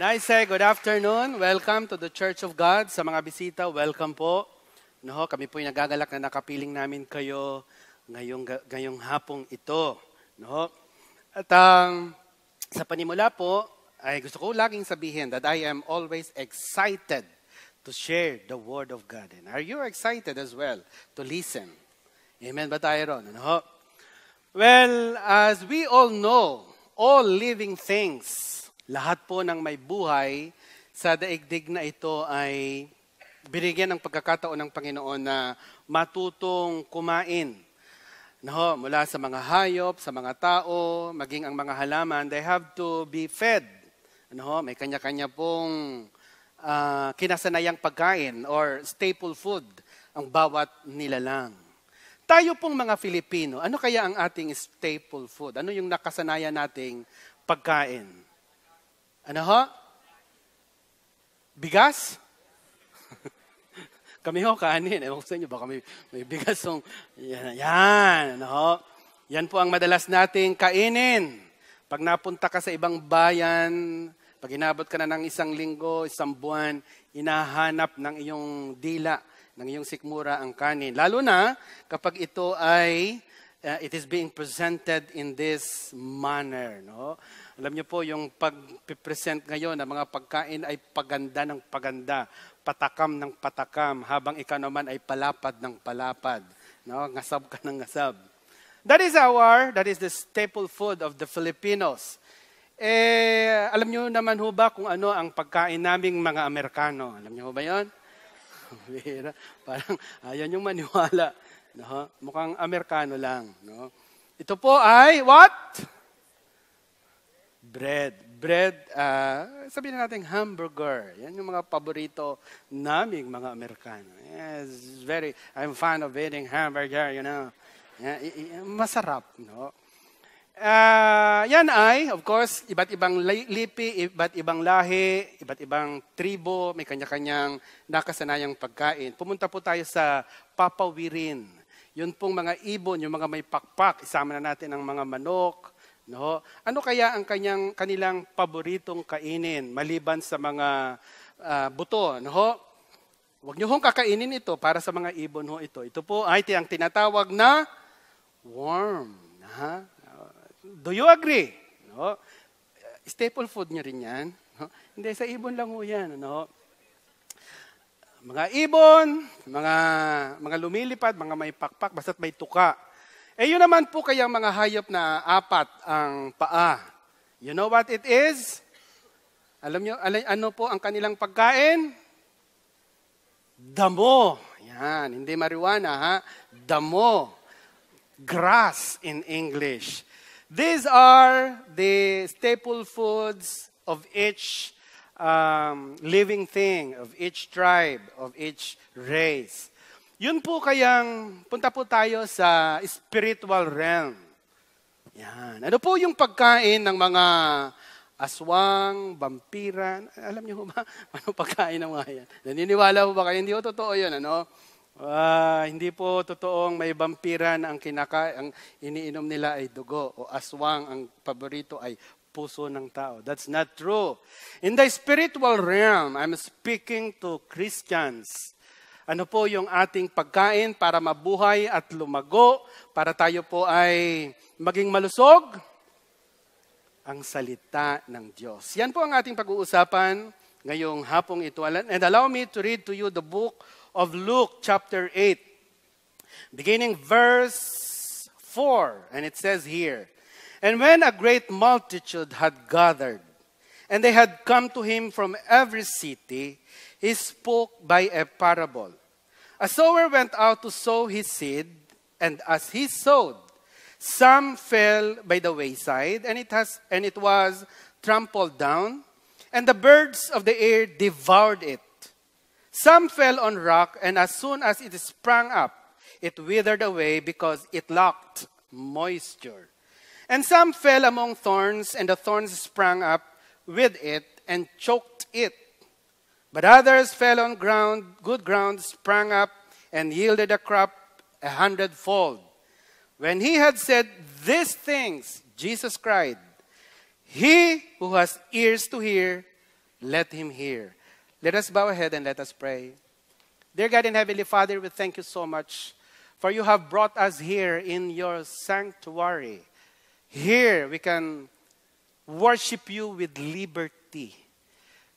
Nice, good afternoon. Welcome to the Church of God. Sa mga bisita, welcome po. No, kami po yung nagagalak na nakapiling namin kayo ngayong, ngayong hapong ito. No? At um, sa panimula po, ay gusto ko laging sabihin that I am always excited to share the Word of God. And are you excited as well to listen? Amen ba tayo ron? No? Well, as we all know, all living things lahat po ng may buhay sa daigdig na ito ay binigyan ng pagkakataon ng Panginoon na matutong kumain. No, mula sa mga hayop, sa mga tao, maging ang mga halaman, they have to be fed. No, may kanya-kanya pong uh, kinasanayang pagkain or staple food ang bawat nilalang. Tayo pong mga Filipino, ano kaya ang ating staple food? Ano yung nakasanayan nating pagkain? Ano ho? Bigas? kami ho, kanin. Ewan ko sa inyo, baka may, may bigas. Yung, yan, yan. Ano ho? Yan po ang madalas nating kainin. Pag napunta ka sa ibang bayan, pag inabot ka na ng isang linggo, isang buwan, inahanap ng iyong dila, ng iyong sikmura ang kanin. Lalo na kapag ito ay uh, it is being presented in this manner, no? Alam niyo po, yung pag-present ngayon ng mga pagkain ay paganda ng paganda, patakam ng patakam, habang ikaw naman ay palapad ng palapad. No? Ngasab ka ng ngasab. That is our, that is the staple food of the Filipinos. Eh, alam niyo naman ho ba kung ano ang pagkain naming mga Amerikano? Alam niyo ba yon? Parang ayan yung maniwala. No? Mukhang Amerikano lang. No? Ito po ay what? bread. Bread, uh, sabihin na natin hamburger. Yan yung mga paborito naming mga Amerikano. Yes, very, I'm fond of eating hamburger, you know. Yeah, masarap, no? Uh, yan ay, of course, iba't ibang lipi, iba't ibang lahi, iba't ibang tribo, may kanya-kanyang nakasanayang pagkain. Pumunta po tayo sa papawirin. Yun pong mga ibon, yung mga may pakpak, isama na natin ang mga manok, No? Ano kaya ang kanyang, kanilang paboritong kainin maliban sa mga uh, buto? No? Huwag niyo hong kakainin ito para sa mga ibon ho ito. Ito po ay ang tinatawag na worm. Ha? Do you agree? No? Staple food niya rin yan. No? Hindi, sa ibon lang ho yan. No? Mga ibon, mga, mga lumilipad, mga may pakpak, basta't may tuka. E yun naman po kaya mga hayop na apat ang paa. You know what it is? Alam nyo, al- ano po ang kanilang pagkain? Damo. Yan, hindi marijuana ha. Damo. Grass in English. These are the staple foods of each um, living thing, of each tribe, of each race. Yun po kayang, punta po tayo sa spiritual realm. Yan. Ano po yung pagkain ng mga aswang, vampira, alam niyo ba, ano pagkain ng mga yan? Naniniwala po ba kayo? Hindi po totoo yun, ano? Uh, hindi po totoong may vampira na ang kinaka ang iniinom nila ay dugo o aswang ang paborito ay puso ng tao. That's not true. In the spiritual realm, I'm speaking to Christians. Ano po yung ating pagkain para mabuhay at lumago, para tayo po ay maging malusog? Ang salita ng Diyos. Yan po ang ating pag-uusapan ngayong hapong ito. And allow me to read to you the book of Luke chapter 8, beginning verse 4. And it says here, And when a great multitude had gathered, and they had come to him from every city, he spoke by a parable. A sower went out to sow his seed, and as he sowed, some fell by the wayside, and it, has, and it was trampled down, and the birds of the air devoured it. Some fell on rock, and as soon as it sprang up, it withered away because it lacked moisture. And some fell among thorns, and the thorns sprang up with it and choked it. But others fell on ground, good ground, sprang up, and yielded a crop a hundredfold. When he had said these things, Jesus cried, He who has ears to hear, let him hear. Let us bow our head and let us pray. Dear God and Heavenly Father, we thank you so much for you have brought us here in your sanctuary. Here we can worship you with liberty.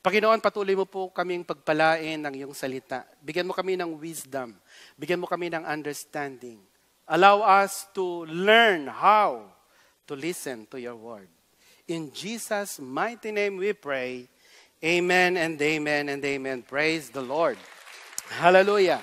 Panginoon, patuloy mo po kaming pagpalain ng iyong salita. Bigyan mo kami ng wisdom. Bigyan mo kami ng understanding. Allow us to learn how to listen to your word. In Jesus' mighty name we pray. Amen and amen and amen. Praise the Lord. Hallelujah.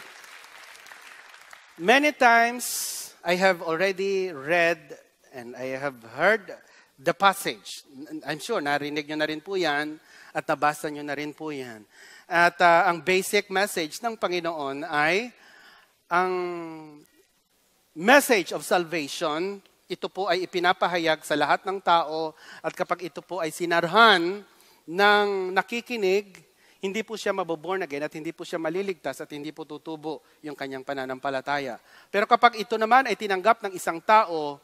Many times I have already read and I have heard the passage. I'm sure narinig nyo na rin po yan at nabasa nyo na rin po yan. At uh, ang basic message ng Panginoon ay ang message of salvation, ito po ay ipinapahayag sa lahat ng tao at kapag ito po ay sinarhan ng nakikinig, hindi po siya maboborn again at hindi po siya maliligtas at hindi po tutubo yung kanyang pananampalataya. Pero kapag ito naman ay tinanggap ng isang tao,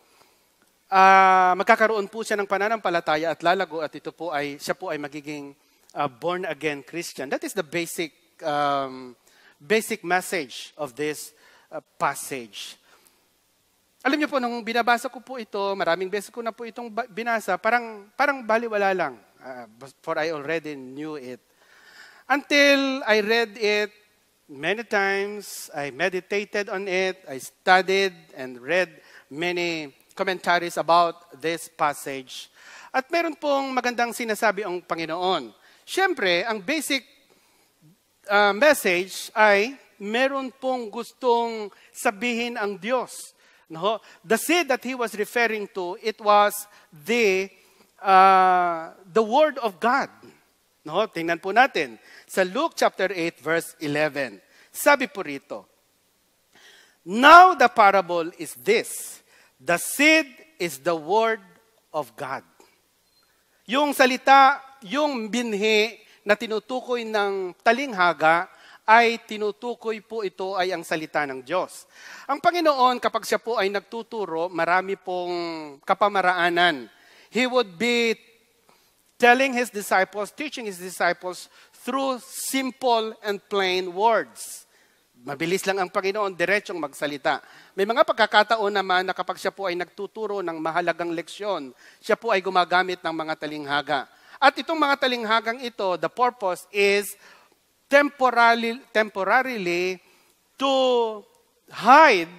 uh, magkakaroon po siya ng pananampalataya at lalago at ito po ay siya po ay magiging uh, born again Christian. That is the basic um, basic message of this uh, passage. Alam niyo po nung binabasa ko po ito, maraming beses ko na po itong binasa, parang parang baliwala lang uh, for I already knew it. Until I read it many times, I meditated on it, I studied and read many commentaries about this passage. At meron pong magandang sinasabi ang Panginoon. Siyempre, ang basic uh, message ay meron pong gustong sabihin ang Diyos. No? The seed that he was referring to, it was the, uh, the Word of God. No? Tingnan po natin. Sa Luke chapter 8, verse 11. Sabi po rito, Now the parable is this. The seed is the word of God. Yung salita, yung binhi na tinutukoy ng talinghaga ay tinutukoy po ito ay ang salita ng Diyos. Ang Panginoon kapag siya po ay nagtuturo, marami pong kapamaraanan. He would be telling his disciples, teaching his disciples through simple and plain words. Mabilis lang ang Panginoon, diretsong magsalita. May mga pagkakataon naman na kapag siya po ay nagtuturo ng mahalagang leksyon, siya po ay gumagamit ng mga talinghaga. At itong mga talinghagang ito, the purpose is temporarily, temporarily to hide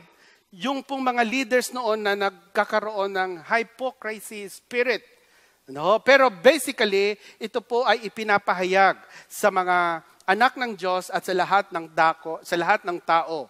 yung pong mga leaders noon na nagkakaroon ng hypocrisy spirit. No? Pero basically, ito po ay ipinapahayag sa mga anak ng Diyos at sa lahat ng dako, sa lahat ng tao.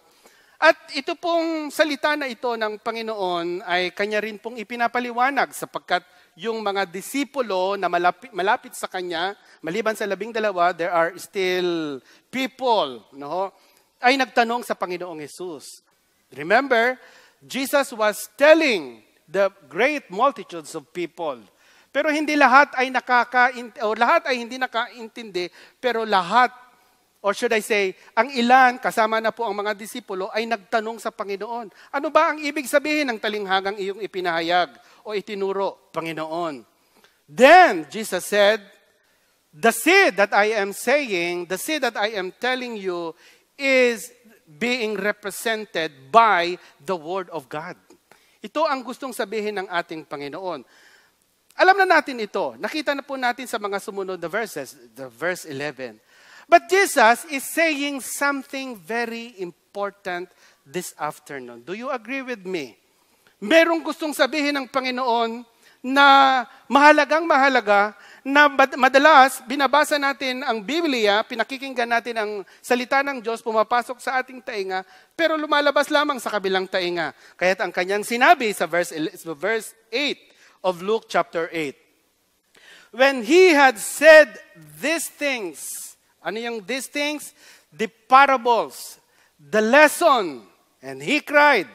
At ito pong salita na ito ng Panginoon ay kanya rin pong ipinapaliwanag sapagkat yung mga disipulo na malapit, malapit sa kanya, maliban sa labing dalawa, there are still people, no? ay nagtanong sa Panginoong Yesus. Remember, Jesus was telling the great multitudes of people. Pero hindi lahat ay nakaka o lahat ay hindi nakaintindi, pero lahat or should I say, ang ilan, kasama na po ang mga disipulo, ay nagtanong sa Panginoon, ano ba ang ibig sabihin ng talinghagang iyong ipinahayag o itinuro, Panginoon? Then, Jesus said, the seed that I am saying, the seed that I am telling you, is being represented by the Word of God. Ito ang gustong sabihin ng ating Panginoon. Alam na natin ito. Nakita na po natin sa mga sumunod na verses, the verse 11. But Jesus is saying something very important this afternoon. Do you agree with me? Merong gustong sabihin ng Panginoon na mahalagang mahalaga na madalas binabasa natin ang Biblia, pinakikinggan natin ang salita ng Diyos, pumapasok sa ating tainga, pero lumalabas lamang sa kabilang tainga. Kaya't ang kanyang sinabi sa verse, verse 8 of Luke chapter 8, When he had said these things, ano yung these things? The parables, the lesson. And he cried,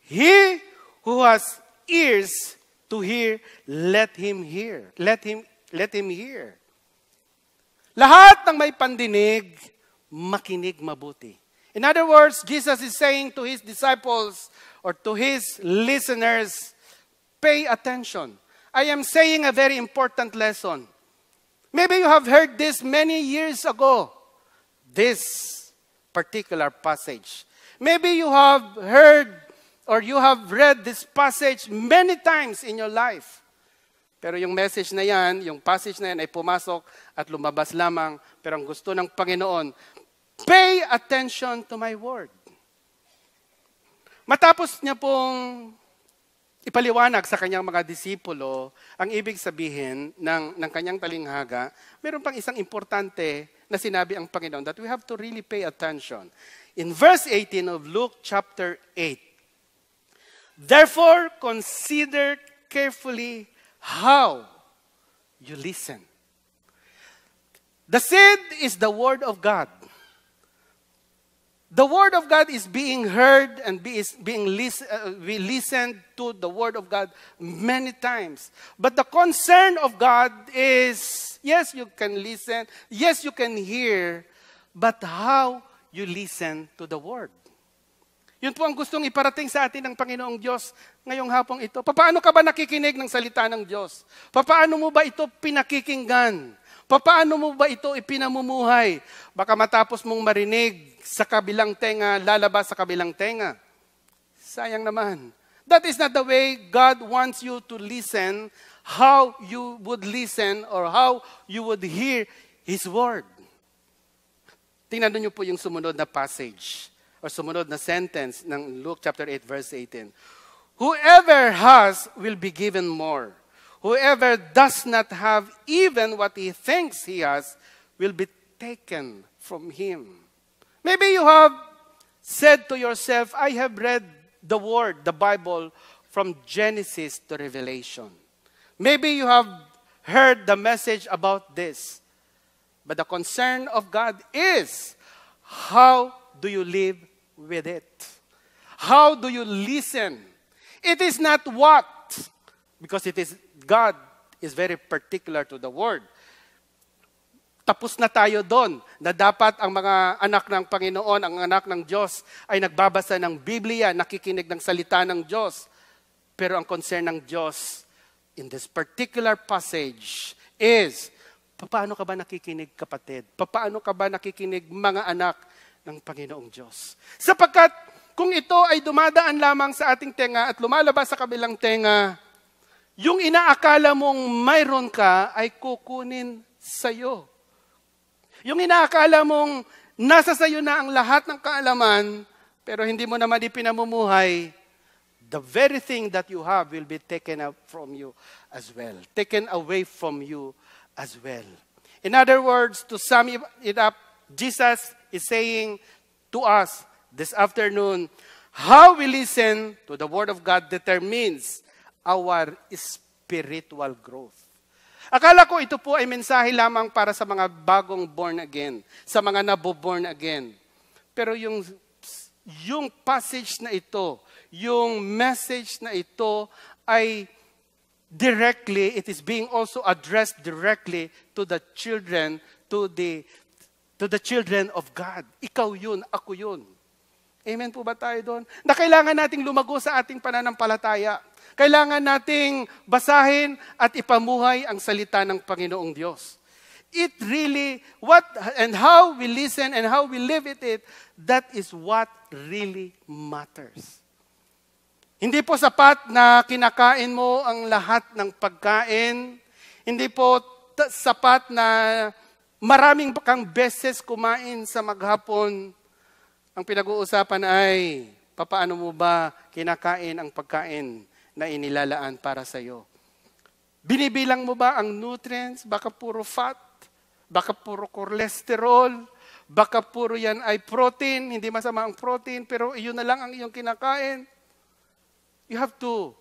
He who has ears to hear, let him hear. Let him, let him hear. Lahat ng may pandinig, makinig mabuti. In other words, Jesus is saying to his disciples or to his listeners, pay attention. I am saying a very important lesson. Maybe you have heard this many years ago, this particular passage. Maybe you have heard or you have read this passage many times in your life. Pero yung message na yan, yung passage na yan ay pumasok at lumabas lamang. Pero ang gusto ng Panginoon, pay attention to my word. Matapos niya pong ipaliwanag sa kanyang mga disipulo ang ibig sabihin ng, ng kanyang talinghaga, meron pang isang importante na sinabi ang Panginoon that we have to really pay attention. In verse 18 of Luke chapter 8, Therefore, consider carefully how you listen. The seed is the word of God. The Word of God is being heard and be, is being listen, uh, we listen to the Word of God many times. But the concern of God is, yes, you can listen, yes, you can hear, but how you listen to the Word. Yun po ang gustong iparating sa atin ng Panginoong Diyos ngayong hapong ito. Paano ka ba nakikinig ng salita ng Diyos? Paano mo ba ito pinakikinggan? Paano mo ba ito ipinamumuhay? Baka matapos mong marinig sa kabilang tenga, lalabas sa kabilang tenga. Sayang naman. That is not the way God wants you to listen, how you would listen or how you would hear His Word. Tingnan niyo po yung sumunod na passage or sumunod na sentence ng Luke chapter 8 verse 18. Whoever has will be given more. Whoever does not have even what he thinks he has will be taken from him. Maybe you have said to yourself, I have read the Word, the Bible, from Genesis to Revelation. Maybe you have heard the message about this. But the concern of God is how do you live with it? How do you listen? It is not what, because it is God is very particular to the word. Tapos na tayo doon na dapat ang mga anak ng Panginoon, ang anak ng Diyos ay nagbabasa ng Biblia, nakikinig ng salita ng Diyos. Pero ang concern ng Diyos in this particular passage is, paano ka ba nakikinig kapatid? Paano ka ba nakikinig mga anak ng Panginoong Diyos? Sapagkat kung ito ay dumadaan lamang sa ating tenga at lumalabas sa kabilang tenga, yung inaakala mong mayroon ka ay kukunin sa iyo. Yung inaakala mong nasa sayo na ang lahat ng kaalaman, pero hindi mo naman ipinamumuhay, the very thing that you have will be taken up from you as well. Taken away from you as well. In other words, to sum it up, Jesus is saying to us this afternoon, how we listen to the Word of God determines our spiritual growth. Akala ko ito po ay mensahe lamang para sa mga bagong born again, sa mga nabo-born again. Pero yung, yung passage na ito, yung message na ito ay directly, it is being also addressed directly to the children, to the, to the children of God. Ikaw yun, ako yun. Amen po ba tayo doon? Na kailangan nating lumago sa ating pananampalataya. Kailangan nating basahin at ipamuhay ang salita ng Panginoong Diyos. It really, what and how we listen and how we live it, it that is what really matters. Hindi po sapat na kinakain mo ang lahat ng pagkain. Hindi po sapat na maraming kang beses kumain sa maghapon ang pinag-uusapan ay, papaano mo ba kinakain ang pagkain na inilalaan para sa iyo? Binibilang mo ba ang nutrients? Baka puro fat, baka puro cholesterol, baka puro yan ay protein, hindi masama ang protein, pero iyon na lang ang iyong kinakain. You have to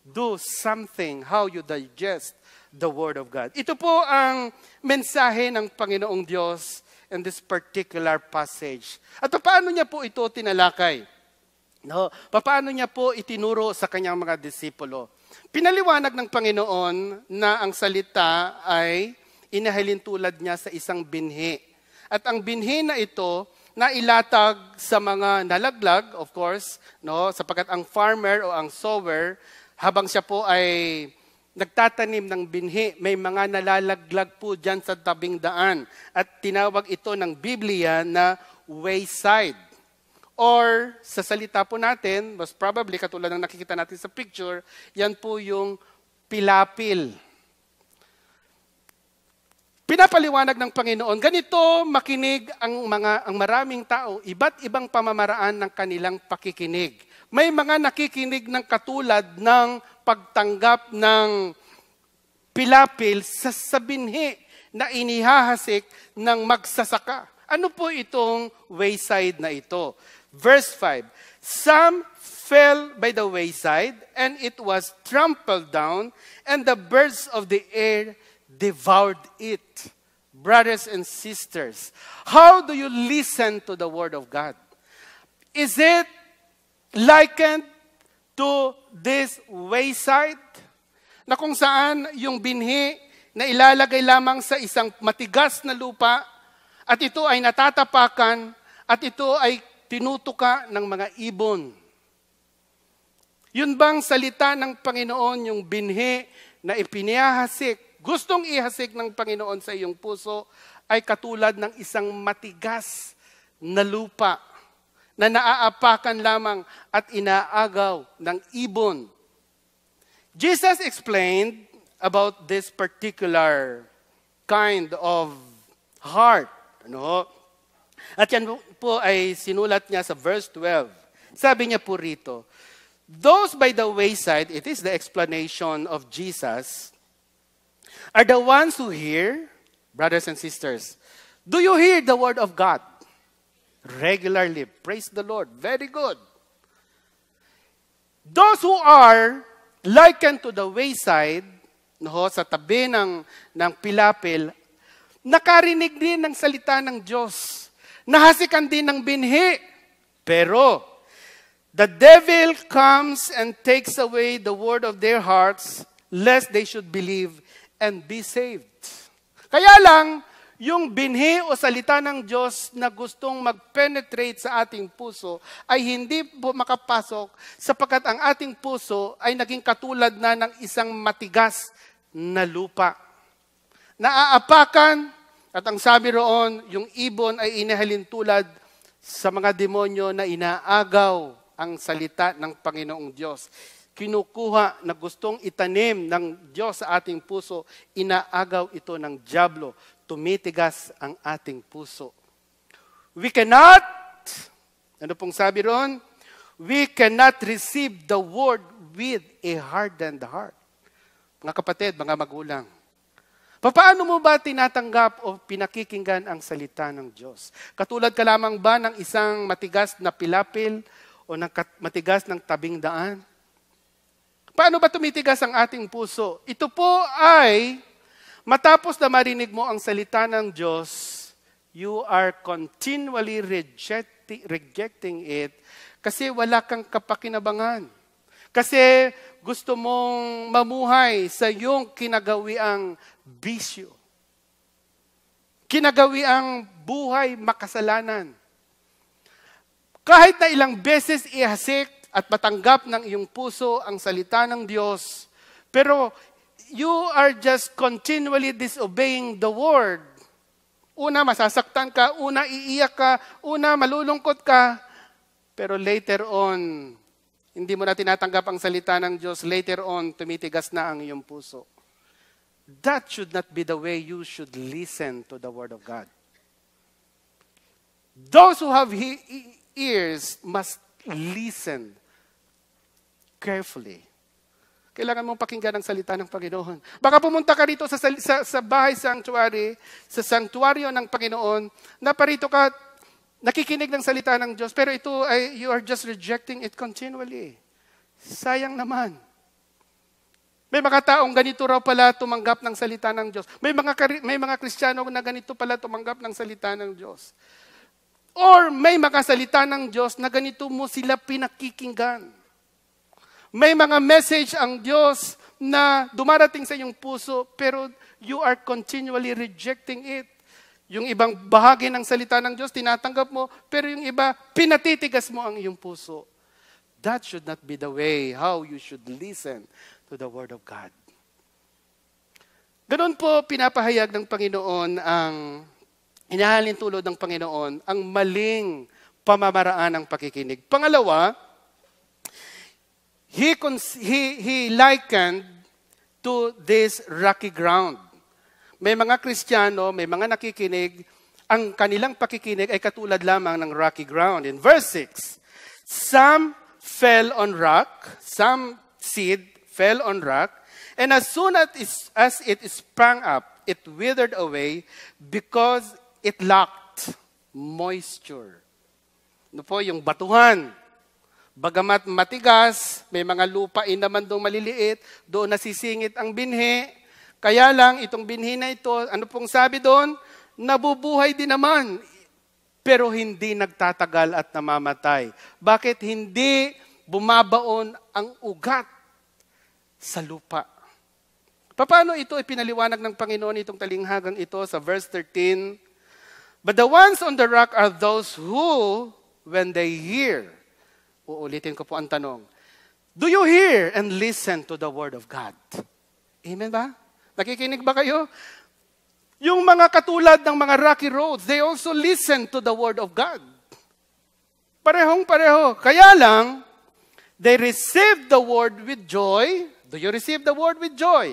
do something how you digest the Word of God. Ito po ang mensahe ng Panginoong Diyos in this particular passage. At paano niya po ito tinalakay? No, paano niya po itinuro sa kanyang mga disipulo? Pinaliwanag ng Panginoon na ang salita ay inahalin tulad niya sa isang binhi. At ang binhi na ito na ilatag sa mga nalaglag, of course, no, sapagkat ang farmer o ang sower habang siya po ay nagtatanim ng binhi, may mga nalalaglag po dyan sa tabing daan. At tinawag ito ng Biblia na wayside. Or sa salita po natin, most probably katulad ng nakikita natin sa picture, yan po yung pilapil. Pinapaliwanag ng Panginoon, ganito makinig ang mga ang maraming tao, iba't ibang pamamaraan ng kanilang pakikinig. May mga nakikinig ng katulad ng pagtanggap ng pilapil sa sabinhi na inihahasik ng magsasaka. Ano po itong wayside na ito? Verse 5, Some fell by the wayside, and it was trampled down, and the birds of the air devoured it. Brothers and sisters, how do you listen to the Word of God? Is it likened to this wayside na kung saan yung binhi na ilalagay lamang sa isang matigas na lupa at ito ay natatapakan at ito ay tinutuka ng mga ibon. Yun bang salita ng Panginoon yung binhi na ipinihasik, gustong ihasik ng Panginoon sa iyong puso ay katulad ng isang matigas na lupa na naaapakan lamang at inaagaw ng ibon. Jesus explained about this particular kind of heart. Ano? At yan po ay sinulat niya sa verse 12. Sabi niya po rito, Those by the wayside, it is the explanation of Jesus, are the ones who hear, brothers and sisters, do you hear the word of God? regularly. Praise the Lord. Very good. Those who are likened to the wayside, no, sa tabi ng, ng pilapil, nakarinig din ng salita ng Diyos. Nahasikan din ng binhi. Pero, the devil comes and takes away the word of their hearts, lest they should believe and be saved. Kaya lang, yung binhi o salita ng Diyos na gustong mag-penetrate sa ating puso ay hindi po makapasok sapagkat ang ating puso ay naging katulad na ng isang matigas na lupa. Naaapakan at ang sabi roon, yung ibon ay inihalin tulad sa mga demonyo na inaagaw ang salita ng Panginoong Diyos kinukuha na gustong itanim ng Diyos sa ating puso, inaagaw ito ng Diablo tumitigas ang ating puso. We cannot, ano pong sabi roon? We cannot receive the word with a hardened heart. Mga kapatid, mga magulang, Paano mo ba tinatanggap o pinakikinggan ang salita ng Diyos? Katulad ka lamang ba ng isang matigas na pilapil o ng matigas ng tabing daan? Paano ba tumitigas ang ating puso? Ito po ay Matapos na marinig mo ang salita ng Diyos, you are continually rejecti- rejecting it kasi wala kang kapakinabangan. Kasi gusto mong mamuhay sa iyong kinagawiang bisyo. Kinagawiang buhay makasalanan. Kahit na ilang beses ihasik at matanggap ng iyong puso ang salita ng Diyos, pero you are just continually disobeying the word, una masasaktan ka, una iiyak ka, una malulungkot ka, pero later on, hindi mo na tinatanggap ang salita ng Diyos, later on, tumitigas na ang iyong puso. That should not be the way you should listen to the Word of God. Those who have he- e- ears must listen carefully kailangan mong pakinggan ang salita ng Panginoon. Baka pumunta ka rito sa, sa, sa bahay sanctuary, sa sanctuaryo ng Panginoon, na parito ka, nakikinig ng salita ng Diyos, pero ito ay you are just rejecting it continually. Sayang naman. May mga taong ganito raw pala tumanggap ng salita ng Diyos. May mga, may mga Kristiyano na ganito pala tumanggap ng salita ng Diyos. Or may mga salita ng Diyos na ganito mo sila pinakikinggan. May mga message ang Diyos na dumarating sa iyong puso, pero you are continually rejecting it. Yung ibang bahagi ng salita ng Diyos, tinatanggap mo, pero yung iba, pinatitigas mo ang iyong puso. That should not be the way how you should listen to the Word of God. Ganun po pinapahayag ng Panginoon ang inahalin tulod ng Panginoon ang maling pamamaraan ng pakikinig. Pangalawa, He, he, he likened to this rocky ground. May mga Kristiyano, may mga nakikinig, ang kanilang pakikinig ay katulad lamang ng rocky ground. In verse 6, some fell on rock, some seed fell on rock, and as soon as it sprang up, it withered away because it lacked moisture. No po, yung batuhan. Bagamat matigas, may mga lupain naman doon maliliit, doon nasisingit ang binhi. Kaya lang, itong binhi na ito, ano pong sabi doon? Nabubuhay din naman, pero hindi nagtatagal at namamatay. Bakit hindi bumabaon ang ugat sa lupa? Paano ito ipinaliwanag ng Panginoon itong talinghagang ito sa verse 13? But the ones on the rock are those who, when they hear, Uulitin ko po ang tanong. Do you hear and listen to the Word of God? Amen ba? Nakikinig ba kayo? Yung mga katulad ng mga rocky roads, they also listen to the Word of God. Parehong-pareho. Kaya lang, they received the Word with joy. Do you receive the Word with joy?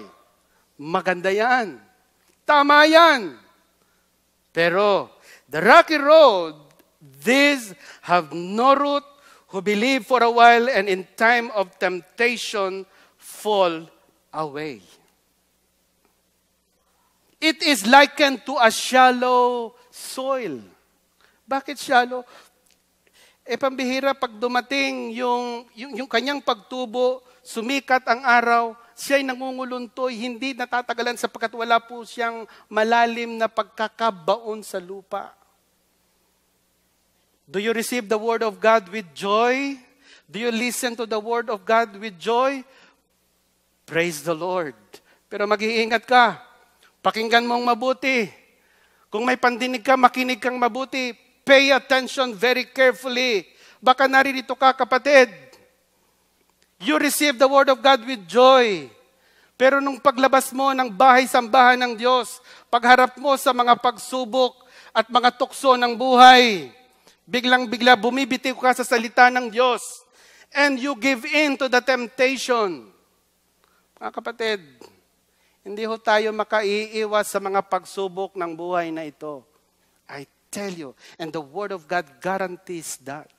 Maganda yan. Tama yan. Pero, the rocky road, these have no root who believe for a while and in time of temptation fall away. It is likened to a shallow soil. Bakit shallow? E pambihira pag dumating yung, yung, yung kanyang pagtubo, sumikat ang araw, siya ay nangunguluntoy, hindi natatagalan sapagkat wala po siyang malalim na pagkakabaon sa lupa. Do you receive the Word of God with joy? Do you listen to the Word of God with joy? Praise the Lord. Pero mag-iingat ka. Pakinggan mo ang mabuti. Kung may pandinig ka, makinig kang mabuti. Pay attention very carefully. Baka naririto ka, kapatid. You receive the Word of God with joy. Pero nung paglabas mo ng bahay-sambahan ng Diyos, pagharap mo sa mga pagsubok at mga tukso ng buhay, Biglang-bigla bumibitiw ka sa salita ng Diyos. And you give in to the temptation. Mga kapatid, hindi ho tayo makaiiwas sa mga pagsubok ng buhay na ito. I tell you, and the Word of God guarantees that.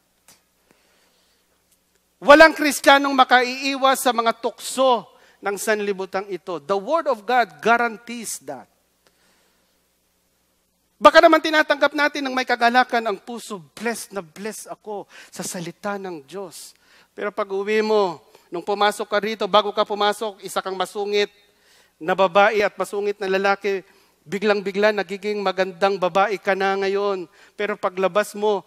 Walang Kristiyanong makaiiwas sa mga tukso ng sanlibutan ito. The Word of God guarantees that. Baka naman tinatanggap natin ng may kagalakan ang puso, blessed na blessed ako sa salita ng Diyos. Pero pag uwi mo, nung pumasok ka rito, bago ka pumasok, isa kang masungit na babae at masungit na lalaki, biglang-bigla nagiging magandang babae ka na ngayon. Pero paglabas mo,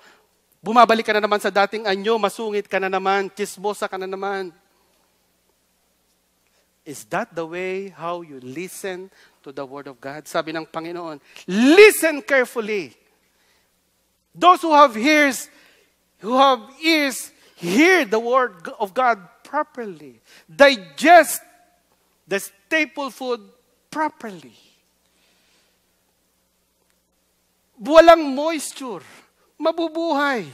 bumabalik ka na naman sa dating anyo, masungit ka na naman, chismosa ka na naman. Is that the way how you listen to the Word of God? Sabi ng Panginoon, listen carefully. Those who have ears, who have ears, hear the Word of God properly. Digest the staple food properly. Walang moisture. Mabubuhay.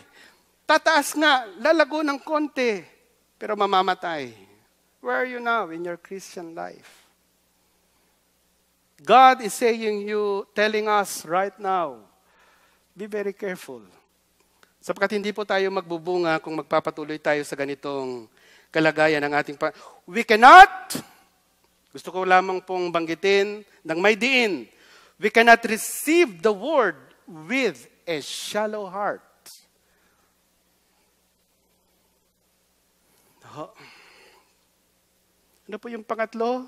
Tataas nga, lalago ng konti, pero mamamatay. Where are you now in your Christian life? God is saying you, telling us right now, be very careful. Sapagkat hindi po tayo magbubunga kung magpapatuloy tayo sa ganitong kalagayan ng ating pa... We cannot, gusto ko lamang pong banggitin ng may diin, we cannot receive the word with a shallow heart. Oh. Ano po yung pangatlo?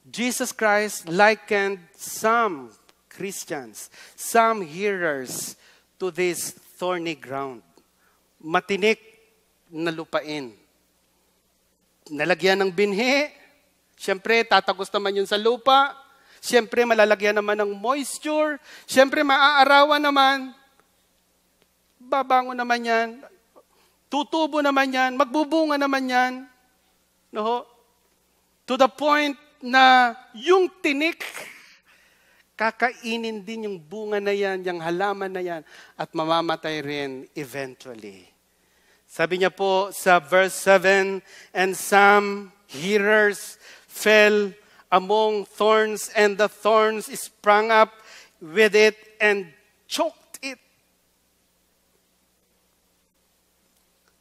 Jesus Christ likened some Christians, some hearers to this thorny ground. Matinik na lupain. Nalagyan ng binhi. Siyempre, tatagos naman yun sa lupa. Siyempre, malalagyan naman ng moisture. Siyempre, maaarawan naman. Babango naman yan. Tutubo naman yan. Magbubunga naman yan. No To the point na yung tinik, kakainin din yung bunga na yan, yung halaman na yan, at mamamatay rin eventually. Sabi niya po sa verse 7, And some hearers fell among thorns, and the thorns sprang up with it and choked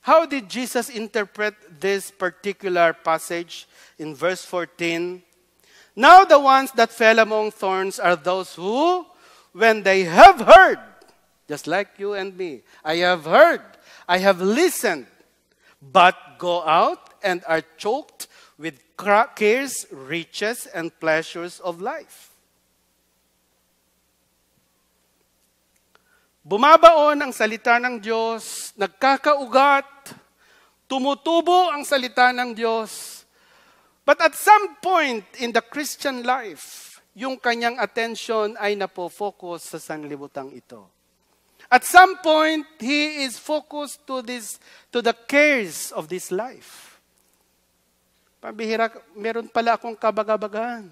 How did Jesus interpret this particular passage in verse 14? Now the ones that fell among thorns are those who, when they have heard, just like you and me, I have heard, I have listened, but go out and are choked with cares, riches, and pleasures of life Bumabaon ang salita ng Diyos, nagkakaugat, tumutubo ang salita ng Diyos. But at some point in the Christian life, yung kanyang attention ay napofocus sa sanlibutan ito. At some point, he is focused to this to the cares of this life. Pambihira, meron pala akong kabagabagan.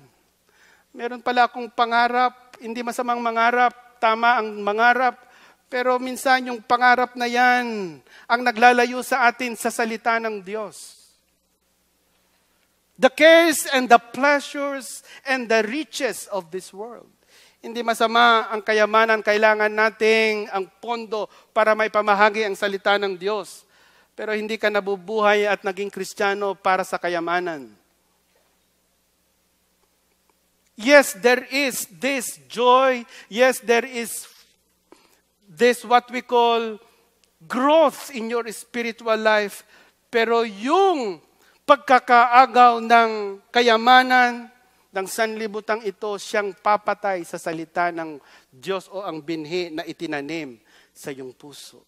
Meron pala akong pangarap, hindi masamang mangarap, tama ang mangarap. Pero minsan yung pangarap na yan ang naglalayo sa atin sa salita ng Diyos. The cares and the pleasures and the riches of this world. Hindi masama ang kayamanan, kailangan nating ang pondo para may pamahagi ang salita ng Diyos. Pero hindi ka nabubuhay at naging kristyano para sa kayamanan. Yes, there is this joy. Yes, there is this what we call growth in your spiritual life. Pero yung pagkakaagaw ng kayamanan, ng sanlibutan ito, siyang papatay sa salita ng Diyos o ang binhi na itinanim sa iyong puso.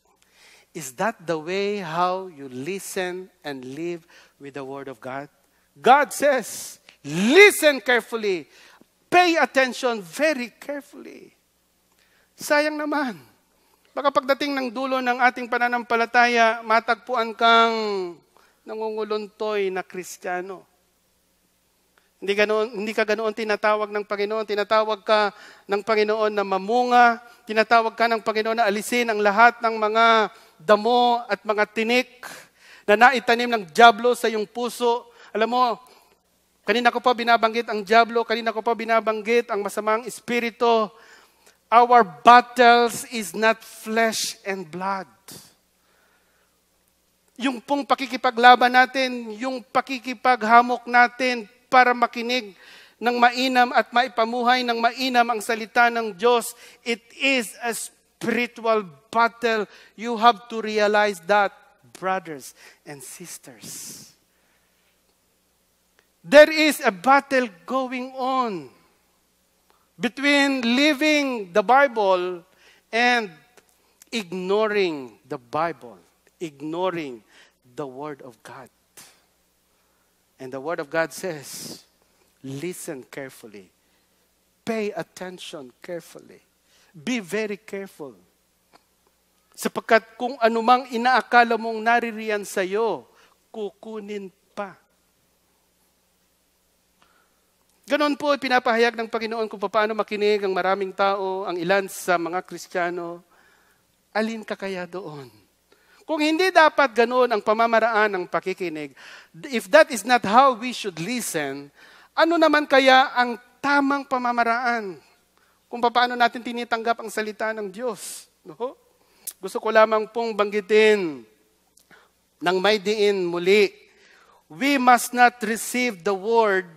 Is that the way how you listen and live with the Word of God? God says, listen carefully. Pay attention very carefully. Sayang naman. Baka pagdating ng dulo ng ating pananampalataya, matagpuan kang nangunguluntoy na Kristiyano. Hindi, ganoon, hindi ka ganoon tinatawag ng Panginoon. Tinatawag ka ng Panginoon na mamunga. Tinatawag ka ng Panginoon na alisin ang lahat ng mga damo at mga tinik na naitanim ng Diablo sa iyong puso. Alam mo, kanina ko pa binabanggit ang Diablo, kanina ko pa binabanggit ang masamang espiritu Our battles is not flesh and blood. Yung pong pakikipaglaban natin, yung pakikipaghamok natin para makinig ng mainam at maipamuhay ng mainam ang salita ng Diyos, it is a spiritual battle. You have to realize that, brothers and sisters. There is a battle going on between living the Bible and ignoring the Bible, ignoring the Word of God. And the Word of God says, listen carefully, pay attention carefully, be very careful. Sapagkat kung anumang inaakala mong naririyan sa iyo, kukunin pa. Ganon po pinapahayag ng Panginoon kung paano makinig ang maraming tao, ang ilan sa mga Kristiyano. Alin ka kaya doon? Kung hindi dapat ganon ang pamamaraan ng pakikinig, if that is not how we should listen, ano naman kaya ang tamang pamamaraan kung paano natin tinitanggap ang salita ng Diyos? No? Gusto ko lamang pong banggitin ng may diin muli. We must not receive the word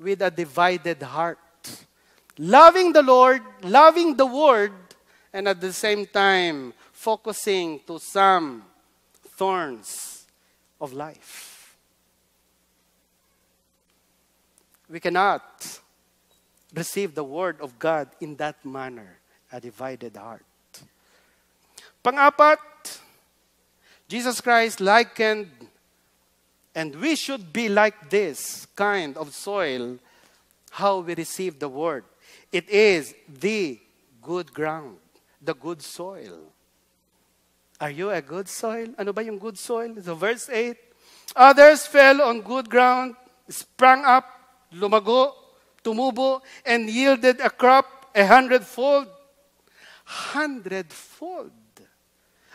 with a divided heart. Loving the Lord, loving the Word, and at the same time, focusing to some thorns of life. We cannot receive the Word of God in that manner, a divided heart. Pangapat, Jesus Christ likened And we should be like this kind of soil, how we receive the word. It is the good ground, the good soil. Are you a good soil? Ano ba yung good soil? So verse 8, Others fell on good ground, sprang up, lumago, tumubo, and yielded a crop a hundredfold. Hundredfold.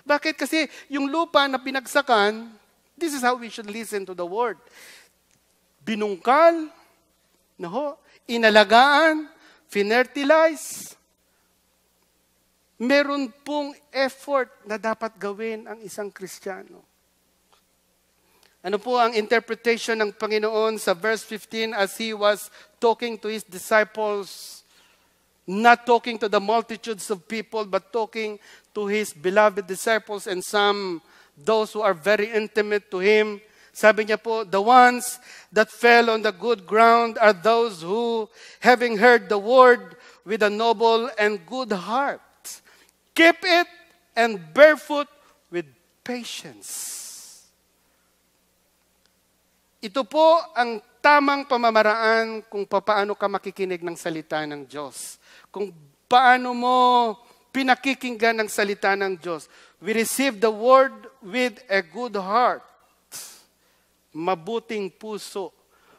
Bakit? Kasi yung lupa na pinagsakan, This is how we should listen to the Word. Binungkal, naho, inalagaan, finertilize. Meron pong effort na dapat gawin ang isang Kristiyano. Ano po ang interpretation ng Panginoon sa verse 15 as He was talking to His disciples, not talking to the multitudes of people, but talking to His beloved disciples and some those who are very intimate to Him. Sabi niya po, the ones that fell on the good ground are those who, having heard the word with a noble and good heart, keep it and bear fruit with patience. Ito po ang tamang pamamaraan kung paano ka makikinig ng salita ng Diyos. Kung paano mo pinakikinggan ng salita ng Diyos. We receive the word with a good heart. Mabuting puso.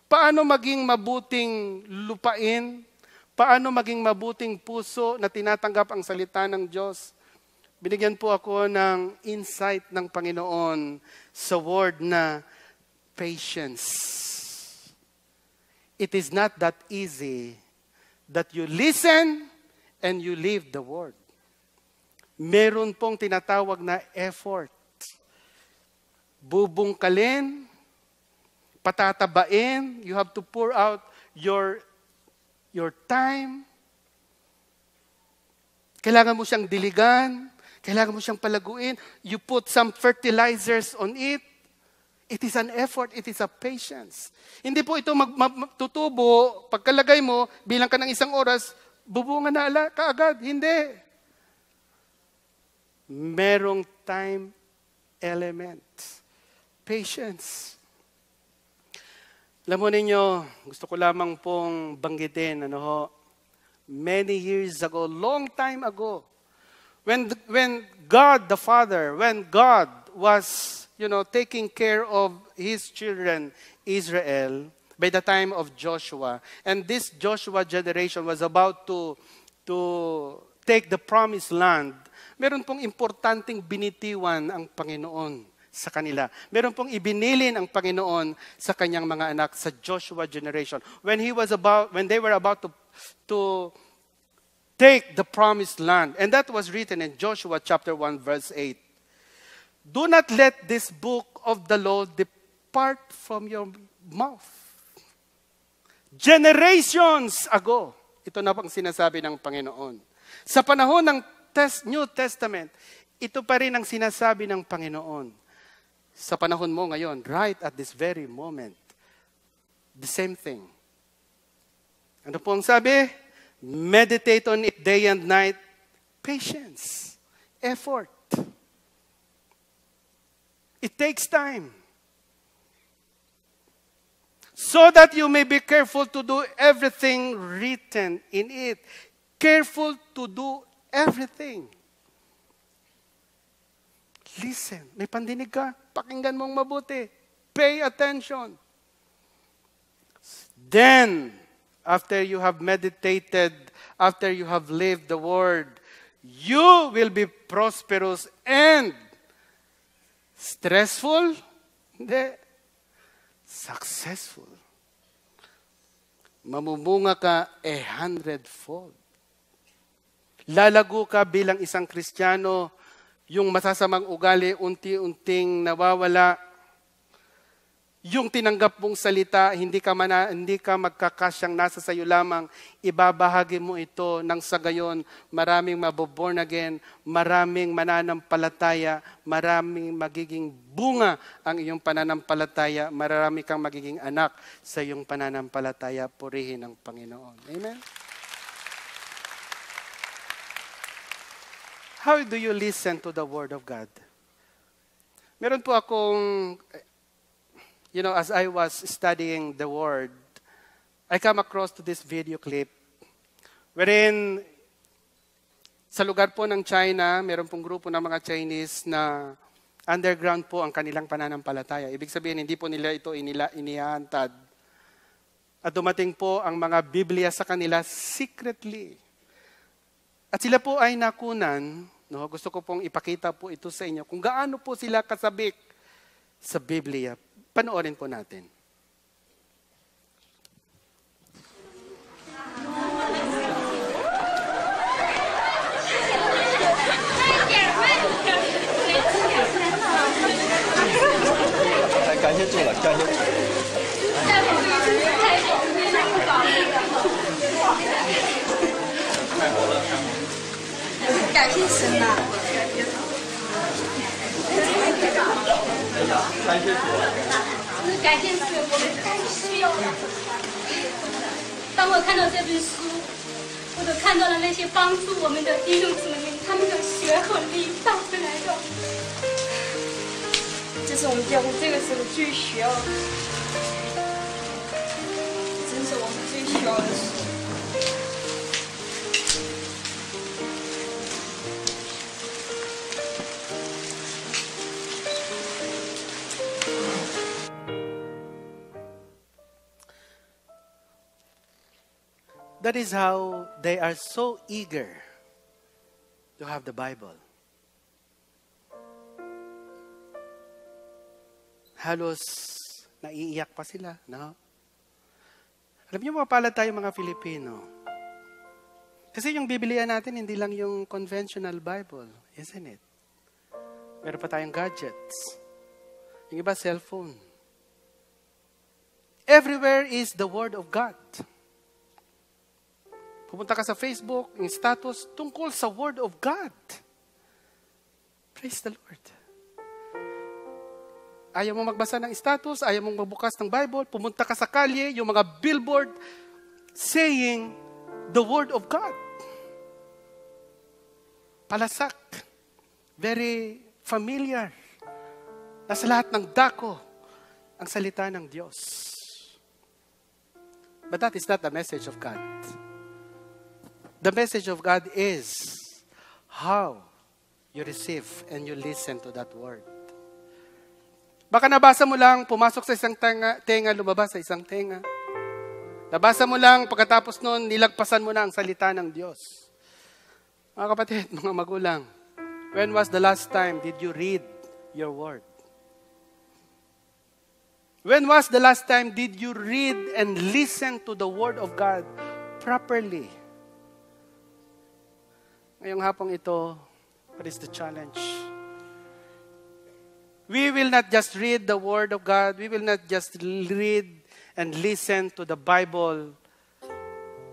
Paano maging mabuting lupain? Paano maging mabuting puso na tinatanggap ang salita ng Diyos? Binigyan po ako ng insight ng Panginoon sa word na patience. It is not that easy that you listen and you leave the word. Meron pong tinatawag na effort bubungkalin, patatabain, you have to pour out your your time. Kailangan mo siyang diligan, kailangan mo siyang palaguin. You put some fertilizers on it. It is an effort, it is a patience. Hindi po ito magtutubo, mag, tutubo, pagkalagay mo, bilang ka ng isang oras, bubunga na ala, kaagad. Hindi. Merong time element. Patience. Alam mo ninyo, gusto ko lamang pong banggitin, ano ho, many years ago, long time ago, when, when God the Father, when God was, you know, taking care of His children, Israel, by the time of Joshua, and this Joshua generation was about to, to take the promised land, meron pong importanteng binitiwan ang Panginoon sa kanila. Meron pong ibinilin ang Panginoon sa kanyang mga anak sa Joshua generation. When he was about when they were about to to take the promised land. And that was written in Joshua chapter 1 verse 8. Do not let this book of the law depart from your mouth. Generations ago, ito na pang sinasabi ng Panginoon. Sa panahon ng New Testament, ito pa rin ang sinasabi ng Panginoon sa panahon mo ngayon, right at this very moment. The same thing. Ano po ang sabi? Meditate on it day and night. Patience. Effort. It takes time. So that you may be careful to do everything written in it. Careful to do everything. Listen. May pandinig ka? Pakinggan mong mabuti. Pay attention. Then, after you have meditated, after you have lived the word, you will be prosperous and stressful, hindi, successful. Mamumunga ka a hundredfold. Lalago ka bilang isang Kristiyano yung masasamang ugali unti-unting nawawala. Yung tinanggap mong salita, hindi ka, mana, hindi ka magkakasyang nasa sayo lamang, ibabahagi mo ito nang sa gayon, maraming maboborn again, maraming mananampalataya, maraming magiging bunga ang iyong pananampalataya, marami kang magiging anak sa iyong pananampalataya, purihin ang Panginoon. Amen? How do you listen to the Word of God? Meron po akong, you know, as I was studying the Word, I come across to this video clip wherein sa lugar po ng China, meron pong grupo ng mga Chinese na underground po ang kanilang pananampalataya. Ibig sabihin, hindi po nila ito inila, inihantad. At dumating po ang mga Biblia sa kanila secretly. At sila po ay nakunan No, gusto ko pong ipakita po ito sa inyo kung gaano po sila kasabik sa Biblia. Panoorin po natin. 感谢神啊！真的非常感谢神！感谢我们太需要了。当我看到这本书，我都看到了那些帮助我们的弟兄姊妹们，他们的血和力回来了。这是我们教会这个时候最需要，真是我们最需要的书。That is how they are so eager to have the Bible. Halos naiiyak pa sila, no? Alam niyo, mapala tayo mga Filipino. Kasi yung bibilian natin, hindi lang yung conventional Bible, isn't it? Meron pa tayong gadgets. Yung iba, cellphone. Everywhere is the Word of God. Pumunta ka sa Facebook, in status, tungkol sa Word of God. Praise the Lord. Ayaw mo magbasa ng status, ayaw mong magbukas ng Bible, pumunta ka sa kalye, yung mga billboard saying the Word of God. Palasak. Very familiar. Nasa lahat ng dako ang salita ng Diyos. But that is not the message of God. The message of God is how you receive and you listen to that word. Baka nabasa mo lang, pumasok sa isang tenga, tenga lumabas sa isang tenga. Nabasa mo lang, pagkatapos noon, nilagpasan mo na ang salita ng Diyos. Mga kapatid, mga magulang, when was the last time did you read your word? When was the last time did you read and listen to the word of God properly? Ngayong hapong ito, what is the challenge? We will not just read the Word of God. We will not just read and listen to the Bible.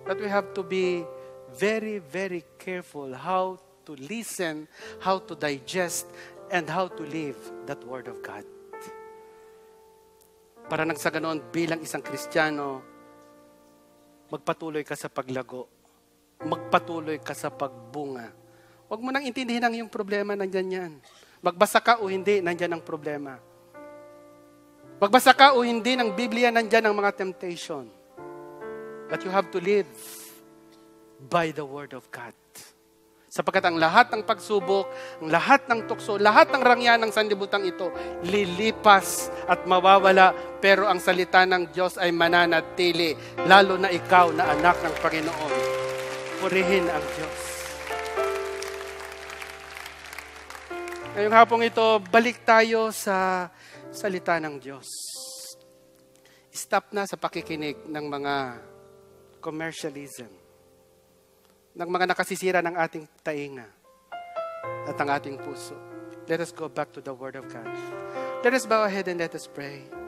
But we have to be very, very careful how to listen, how to digest, and how to live that Word of God. Para nang sa ganon, bilang isang Kristiyano, magpatuloy ka sa paglago magpatuloy ka sa pagbunga. Huwag mo nang intindihin ang iyong problema, nandyan yan. Magbasa ka o hindi, nandyan ang problema. Magbasa ka o hindi ng Biblia, nandyan ang mga temptation. But you have to live by the Word of God. Sapagkat ang lahat ng pagsubok, ang lahat ng tukso, lahat ng rangya ng sanlibutan ito, lilipas at mawawala, pero ang salita ng Diyos ay mananatili, lalo na ikaw na anak ng Panginoon purihin ang Diyos. Ngayong hapong ito, balik tayo sa salita ng Diyos. Stop na sa pakikinig ng mga commercialism, ng mga nakasisira ng ating tainga at ang ating puso. Let us go back to the Word of God. Let us bow ahead and let us pray.